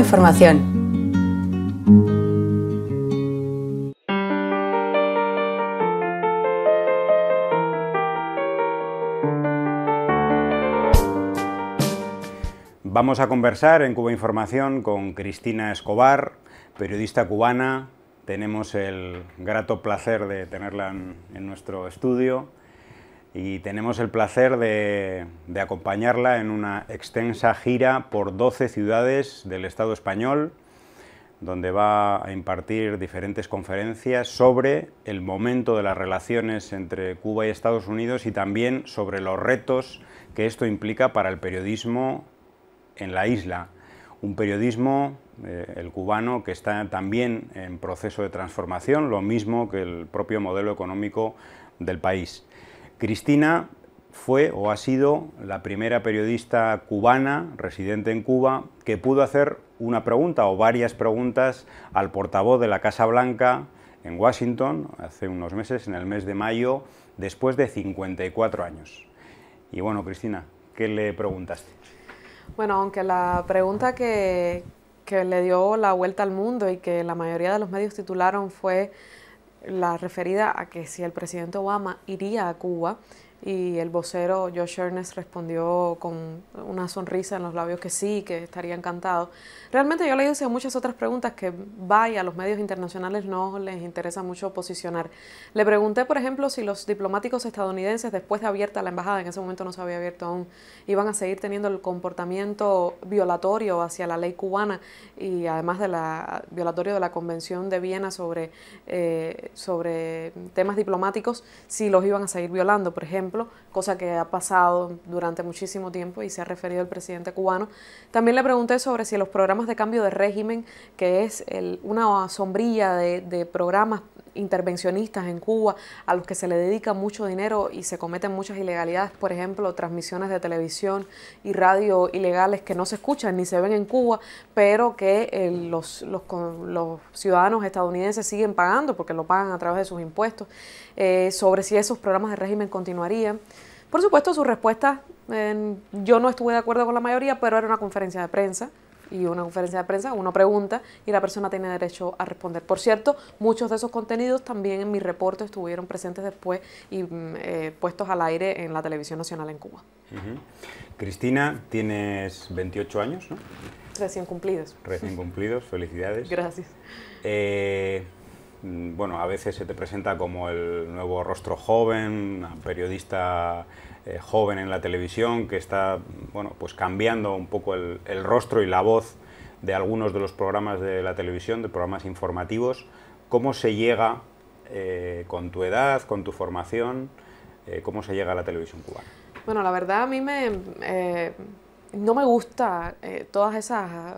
información. Vamos a conversar en Cuba Información con Cristina Escobar, periodista cubana. Tenemos el grato placer de tenerla en, en nuestro estudio y tenemos el placer de, acompañarla en una extensa gira por 12 ciudades del Estado español, donde va a impartir diferentes conferencias sobre el momento de las relaciones entre Cuba y Estados Unidos y también sobre los retos que esto implica para el periodismo en la isla. Un periodismo, eh, el cubano, que está también en proceso de transformación, lo mismo que el propio modelo económico del país. Cristina fue o ha sido la primera periodista cubana residente en Cuba que pudo hacer una pregunta o varias preguntas al portavoz de la Casa Blanca en Washington hace unos meses, en el mes de mayo, después de 54 años. Y bueno, Cristina, ¿qué le preguntaste? Bueno, aunque la pregunta que, le dio la vuelta al mundo y que la mayoría de los medios titularon fue la referida a que si el presidente Obama iría a Cuba y el vocero Josh Ernest respondió con una sonrisa en los labios que sí, que estaría encantado. Realmente yo le hice muchas otras preguntas que vaya, a los medios internacionales no les interesa mucho posicionar. Le pregunté, por ejemplo, si los diplomáticos estadounidenses, después de abierta la embajada, en ese momento no se había abierto aún, iban a seguir teniendo el comportamiento violatorio hacia la ley cubana y además de la violatorio de la Convención de Viena sobre, eh, sobre temas diplomáticos, si los iban a seguir violando, por ejemplo cosa que ha pasado durante muchísimo tiempo y se ha referido el presidente cubano. También le pregunté sobre si los programas de cambio de régimen, que es una sombrilla de, de programas intervencionistas en Cuba a los que se le dedica mucho dinero y se cometen muchas ilegalidades, por ejemplo, transmisiones de televisión y radio ilegales que no se escuchan ni se ven en Cuba, pero que eh, los, los, ciudadanos estadounidenses siguen pagando porque lo pagan a través de sus impuestos, eh, sobre si esos programas de régimen continuarían. Por supuesto, su respuesta, eh, yo no estuve de acuerdo con la mayoría, pero era una conferencia de prensa, y una conferencia de prensa, uno pregunta y la persona tiene derecho a responder. Por cierto, muchos de esos contenidos también en mi reporte estuvieron presentes después y mm, eh, puestos al aire en la televisión nacional en Cuba. Cristina, tienes 28 años, ¿no? Recién cumplidos. Recién cumplidos, felicidades. Gracias. Eh, Mm, bueno, a veces se te presenta como el nuevo rostro joven, periodista eh, joven en la televisión que está, bueno, pues cambiando un poco el, rostro y la voz de algunos de los programas de la televisión, de programas informativos. ¿Cómo se llega eh, con tu edad, con tu formación, eh, cómo se llega a la televisión cubana? Bueno, la verdad a mí me, no me gusta todas esas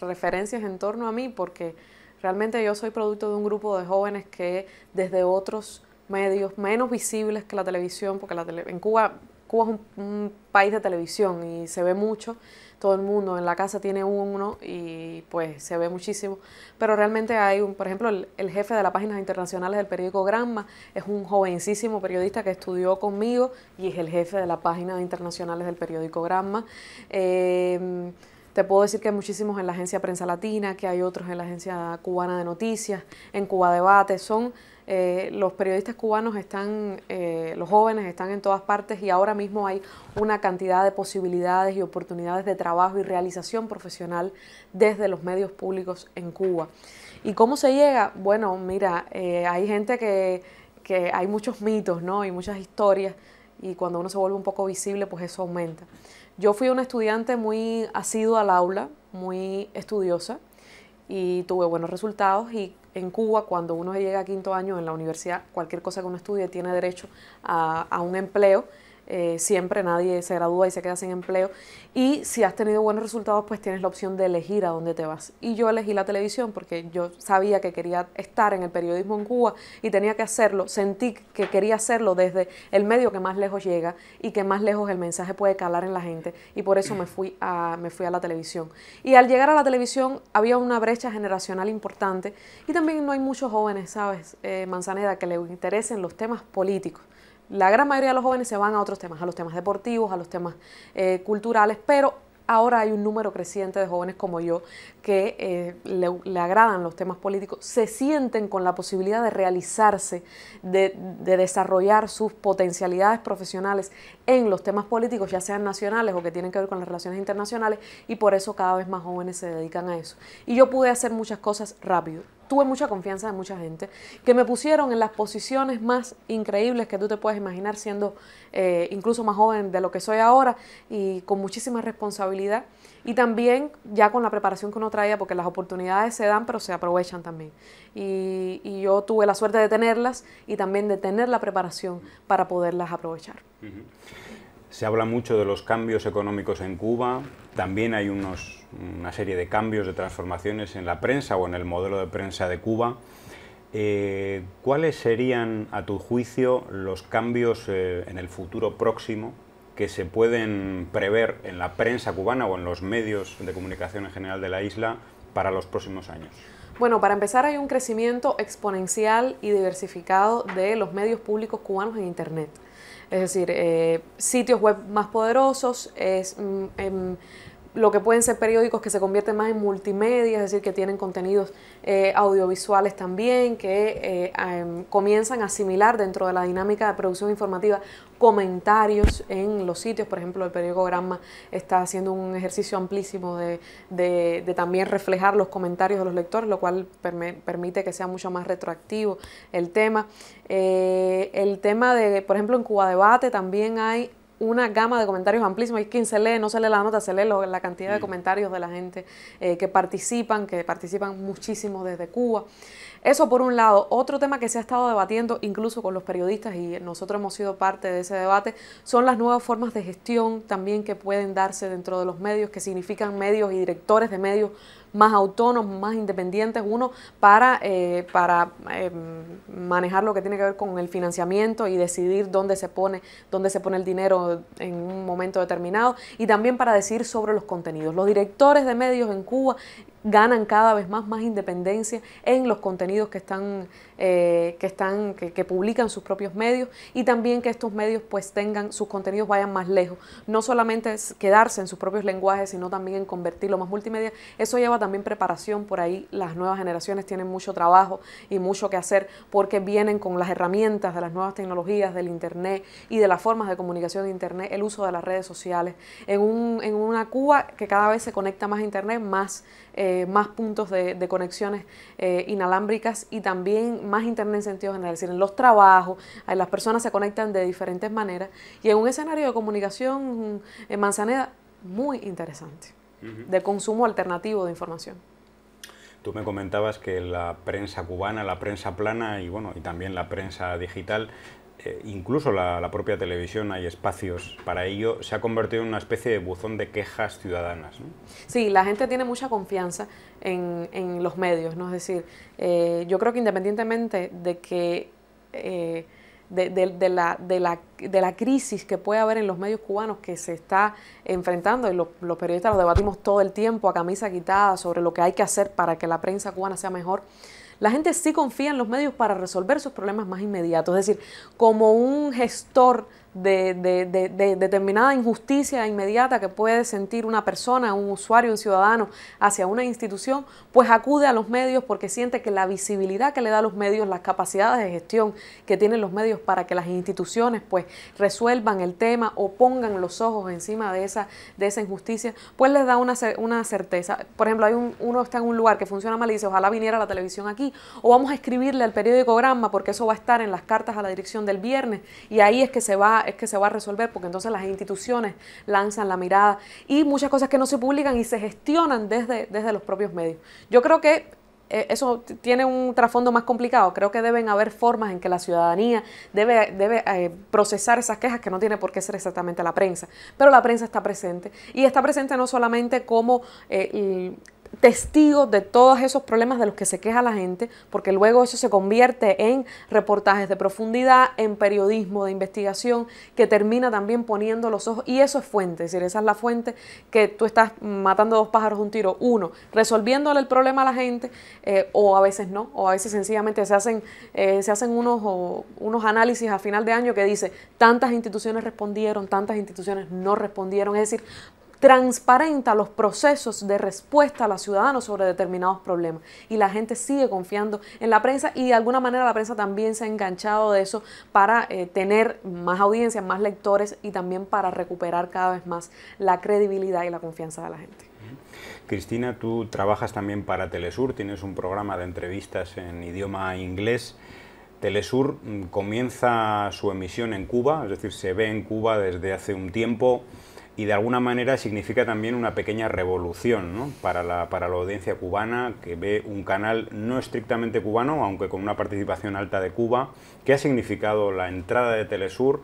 referencias en torno a mí porque Realmente yo soy producto de un grupo de jóvenes que desde otros medios menos visibles que la televisión, porque la en Cuba, Cuba es un, país de televisión y se ve mucho, todo el mundo en la casa tiene uno y pues se ve muchísimo, pero realmente hay un, por ejemplo, el, jefe de las páginas internacionales del periódico Granma es un jovencísimo periodista que estudió conmigo y es el jefe de las páginas internacionales del periódico Granma. Eh, te puedo decir que hay muchísimos en la agencia Prensa Latina, que hay otros en la agencia cubana de noticias, en Cuba Debate. Son eh, los periodistas cubanos están, eh, los jóvenes están en todas partes y ahora mismo hay una cantidad de posibilidades y oportunidades de trabajo y realización profesional desde los medios públicos en Cuba. ¿Y cómo se llega? Bueno, mira, eh, hay gente que, hay muchos mitos, ¿no? Y muchas historias y cuando uno se vuelve un poco visible, pues eso aumenta. Yo fui una estudiante muy asidua al aula, muy estudiosa y tuve buenos resultados y en Cuba cuando uno llega a quinto año en la universidad, cualquier cosa que uno estudie tiene derecho a, a un empleo eh, siempre nadie se gradúa y se queda sin empleo. Y si has tenido buenos resultados, pues tienes la opción de elegir a dónde te vas. Y yo elegí la televisión porque yo sabía que quería estar en el periodismo en Cuba y tenía que hacerlo. Sentí que quería hacerlo desde el medio que más lejos llega y que más lejos el mensaje puede calar en la gente. Y por eso me fui a, me fui a la televisión. Y al llegar a la televisión había una brecha generacional importante y también no hay muchos jóvenes, ¿sabes? Eh, Manzaneda, que le interesen los temas políticos la gran mayoría de los jóvenes se van a otros temas, a los temas deportivos, a los temas eh, culturales, pero ahora hay un número creciente de jóvenes como yo que eh, le, agradan los temas políticos, se sienten con la posibilidad de realizarse, de, de, desarrollar sus potencialidades profesionales en los temas políticos, ya sean nacionales o que tienen que ver con las relaciones internacionales, y por eso cada vez más jóvenes se dedican a eso. Y yo pude hacer muchas cosas rápido tuve mucha confianza de mucha gente, que me pusieron en las posiciones más increíbles que tú te puedes imaginar siendo eh, incluso más joven de lo que soy ahora y con muchísima responsabilidad y también ya con la preparación que uno traía, porque las oportunidades se dan pero se aprovechan también. Y, yo tuve la suerte de tenerlas y también de tener la preparación para poderlas aprovechar. Se habla mucho de los cambios económicos en Cuba, también hay una serie de cambios, de transformaciones en la prensa o en el modelo de prensa de Cuba. Eh, ¿Cuáles serían, a tu juicio, los cambios eh, en el futuro próximo que se pueden prever en la prensa cubana o en los medios de comunicación en general de la isla para los próximos años? Bueno, para empezar hay un crecimiento exponencial y diversificado de los medios públicos cubanos en Internet. Es decir, eh, sitios web más poderosos, es, mm, em, lo que pueden ser periódicos que se convierten más en multimedia, es decir, que tienen contenidos eh, audiovisuales también, que eh, em, comienzan a asimilar dentro de la dinámica de producción informativa comentarios en los sitios. Por ejemplo, el periódico Gramma está haciendo un ejercicio amplísimo de, de, también reflejar los comentarios de los lectores, lo cual permite que sea mucho más retroactivo el tema. Eh, el tema de, por ejemplo, en Cuba Debate también hay una gama de comentarios amplísima. y quien se lee, no se lee la nota, se lee la cantidad de mm. comentarios de la gente eh, que participan, que participan muchísimo desde Cuba. Eso por un lado. Otro tema que se ha estado debatiendo incluso con los periodistas y nosotros hemos sido parte de ese debate son las nuevas formas de gestión también que pueden darse dentro de los medios, que significan medios y directores de medios más autónomos, más independientes, uno para, eh, para eh, manejar lo que tiene que ver con el financiamiento y decidir dónde se pone, dónde se pone el dinero en un momento determinado, y también para decir sobre los contenidos. Los directores de medios en Cuba ganan cada vez más, más independencia en los contenidos que están eh, que, están, que, publican sus propios medios y también que estos medios pues tengan, sus contenidos vayan más lejos. No solamente quedarse en sus propios lenguajes, sino también en convertirlo más multimedia. Eso lleva también preparación, por ahí las nuevas generaciones tienen mucho trabajo y mucho que hacer porque vienen con las herramientas de las nuevas tecnologías, del Internet y de las formas de comunicación de Internet, el uso de las redes sociales, en, un, en una Cuba que cada vez se conecta más a Internet, más, eh, más puntos de, conexiones eh, inalámbricas y también más internet en sentido general, es decir, en los trabajos, las personas se conectan de diferentes maneras y en un escenario de comunicación en eh, Manzaneda muy interesante, de consumo alternativo de información. Tú me comentabas que la prensa cubana, la prensa plana y bueno, y también la prensa digital eh, incluso la, propia televisión hay espacios para ello, se ha convertido en una especie de buzón de quejas ciudadanas. Sí, la gente tiene mucha confianza en, los medios, ¿no? Es decir, eh, yo creo que independientemente de que... Eh, de, la, crisis que puede haber en los medios cubanos que se está enfrentando, y los periodistas lo debatimos todo el tiempo a camisa quitada sobre lo que hay que hacer para que la prensa cubana sea mejor, la gente sí confía en los medios para resolver sus problemas más inmediatos. Es decir, como un gestor de, determinada injusticia inmediata que puede sentir una persona, un usuario, un ciudadano hacia una institución, pues acude a los medios porque siente que la visibilidad que le da los medios, las capacidades de gestión que tienen los medios para que las instituciones pues resuelvan el tema o pongan los ojos encima de esa, de esa injusticia, pues les da una, certeza. Por ejemplo, hay un, uno está en un lugar que funciona mal y dice, ojalá viniera la televisión aquí, o vamos a escribirle al periódico Gramma porque eso va a estar en las cartas a la dirección del viernes y ahí es que se va es que se va a resolver, porque entonces las instituciones lanzan la mirada y muchas cosas que no se publican y se gestionan desde, desde los propios medios. Yo creo que eh, eso tiene un trasfondo más complicado. Creo que deben haber formas en que la ciudadanía debe, debe eh, procesar esas quejas que no tiene por qué ser exactamente la prensa. Pero la prensa está presente. Y está presente no solamente como eh, testigo de todos esos problemas de los que se queja la gente, porque luego eso se convierte en reportajes de profundidad, en periodismo de investigación, que termina también poniendo los ojos, y eso es fuente, es decir, esa es la fuente que tú estás matando dos pájaros un tiro, uno, resolviéndole el problema a la gente, eh, o a veces no, o a veces sencillamente se hacen, eh, se hacen unos, unos análisis a final de año que dice, tantas instituciones respondieron, tantas instituciones no respondieron, es decir, transparenta los procesos de respuesta a los ciudadanos sobre determinados problemas. Y la gente sigue confiando en la prensa y de alguna manera la prensa también se ha enganchado de eso para eh, tener más audiencias, más lectores y también para recuperar cada vez más la credibilidad y la confianza de la gente. Cristina, tú trabajas también para Telesur, tienes un programa de entrevistas en idioma inglés. Telesur mm, comienza su emisión en Cuba, es decir, se ve en Cuba desde hace un tiempo y de alguna manera significa también una pequeña revolución para, la, para, la, audiencia cubana que ve un canal no estrictamente cubano, aunque con una participación alta de Cuba, que ha significado la entrada de Telesur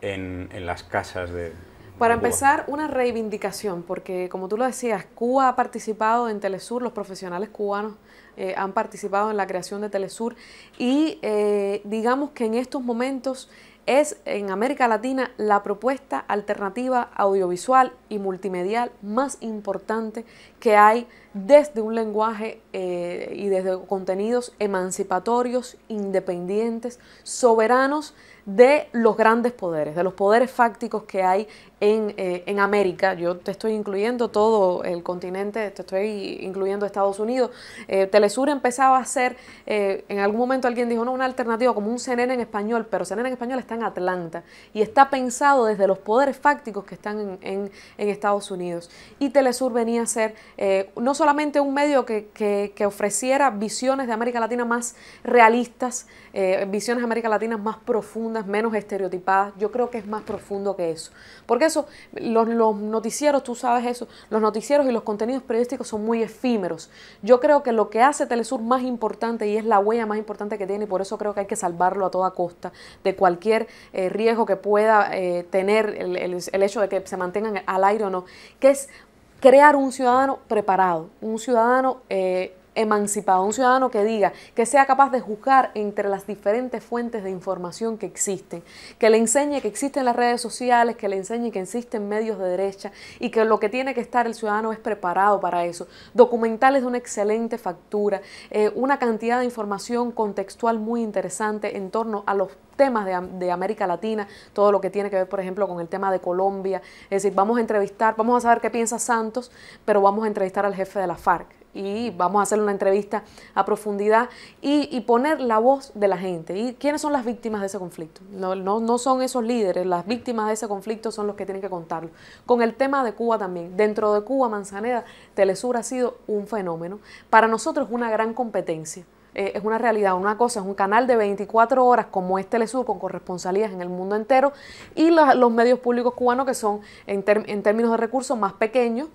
en, las casas de... Para empezar, una reivindicación, porque como tú lo decías, Cuba ha participado en Telesur, los profesionales cubanos eh, han participado en la creación de Telesur y eh, digamos que en estos momentos es en América Latina la propuesta alternativa audiovisual y multimedial más importante que hay desde un lenguaje eh, y desde contenidos emancipatorios, independientes, soberanos de los grandes poderes, de los poderes fácticos que hay eh, en, América. Yo te estoy incluyendo todo el continente, te estoy incluyendo Estados Unidos. Eh, Telesur empezaba a ser, eh, en algún momento alguien dijo, no, una alternativa como un CNN en español, pero CNN en español está en Atlanta y está pensado desde los poderes fácticos que están en, Estados Unidos. Y Telesur venía a ser no solamente un medio que, que, ofreciera visiones de América Latina más realistas, visiones de América Latina más profundas, menos estereotipadas. Yo creo que es más profundo que eso. Porque eso, los, noticieros, tú sabes eso, los noticieros y los contenidos periodísticos son muy efímeros. Yo creo que lo que hace Telesur más importante y es la huella más importante que tiene, y por eso creo que hay que salvarlo a toda costa de cualquier eh, riesgo que pueda eh, tener el, hecho de que se mantengan al aire o no, que es crear un ciudadano preparado, un ciudadano eh, emancipado, un ciudadano que diga, que sea capaz de juzgar entre las diferentes fuentes de información que existen, que le enseñe que existen las redes sociales, que le enseñe que existen medios de derecha y que lo que tiene que estar el ciudadano es preparado para eso. Documentales de una excelente factura, eh, una cantidad de información contextual muy interesante en torno a los temas de, de, América Latina, todo lo que tiene que ver, por ejemplo, con el tema de Colombia. Es decir, vamos a entrevistar, vamos a saber qué piensa Santos, pero vamos a entrevistar al jefe de la FARC y vamos a hacer una entrevista a profundidad y, poner la voz de la gente. ¿Y quiénes son las víctimas de ese conflicto? No, son esos líderes, las víctimas de ese conflicto son los que tienen que contarlo. Con el tema de Cuba también, dentro de Cuba, Manzaneda, Telesur ha sido un fenómeno. Para nosotros es una gran competencia. Eh, es una realidad, una cosa, es un canal de 24 horas como es Telesur, con corresponsalías en el mundo entero, y los medios públicos cubanos que son, en términos de recursos, más pequeños,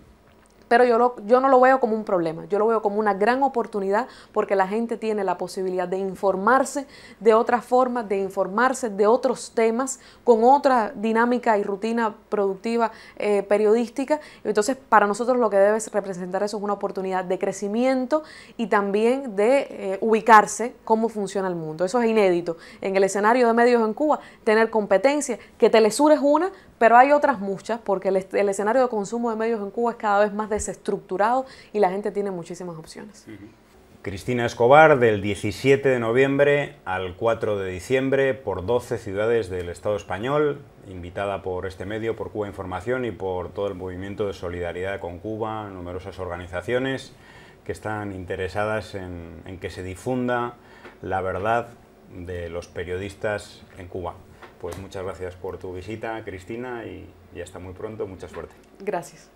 pero yo, no lo veo como un problema, yo lo veo como una gran oportunidad porque la gente tiene la posibilidad de informarse de otras formas, de informarse de otros temas, con otra dinámica y rutina productiva eh, periodística. Entonces, para nosotros lo que debe representar eso es una oportunidad de crecimiento y también de eh, ubicarse cómo funciona el mundo. Eso es inédito. En el escenario de medios en Cuba, tener competencia, que Telesur es una, pero hay otras muchas porque el, escenario de consumo de medios en Cuba es cada vez más desestructurado y la gente tiene muchísimas opciones. Cristina Escobar, del 17 de noviembre al 4 de diciembre, por 12 ciudades del Estado español, invitada por este medio, por Cuba Información y por todo el movimiento de solidaridad con Cuba, numerosas organizaciones que están interesadas en que se difunda la verdad de los periodistas en Cuba. Pues muchas gracias por tu visita, Cristina, y, y hasta muy pronto. Mucha suerte. Gracias.